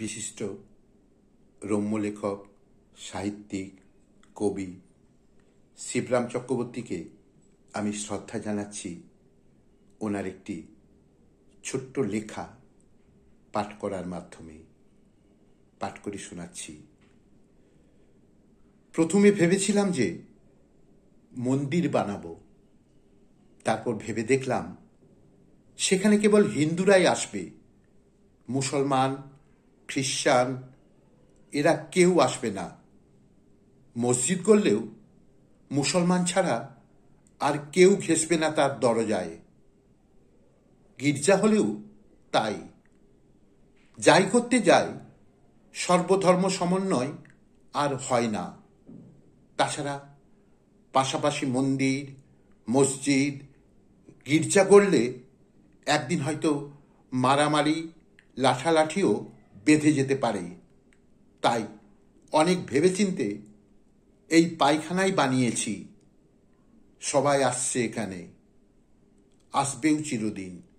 বিশিষ্ট রম্যলেখক সাহিত্যিক কবি শিবরাম চক্রবর্তীকে আমি শ্রদ্ধা জানাচ্ছি ওনার একটি ছোট্ট লেখা পাঠ করার মাধ্যমে পাঠ করে শোনাচ্ছি প্রথমে ভেবেছিলাম যে মন্দির বানাবো তারপর ভেবে দেখলাম সেখানে কেবল হিন্দুরাই আসবে মুসলমান খ্রিস্টান এরা কেউ আসবে না মসজিদ করলেও মুসলমান ছাড়া আর কেউ ঘেসবে না তার দরজায় গির্জা হলেও তাই যাই করতে যায় সর্বধর্ম সমন্বয় আর হয় না তাছাড়া পাশাপাশি মন্দির মসজিদ গির্জা করলে একদিন হয়তো মারামারি লাঠালাঠিও বেঁধে যেতে পারে তাই অনেক ভেবেচিন্তে এই পায়খানাই বানিয়েছি সবাই আসছে এখানে আসবেও চিরদিন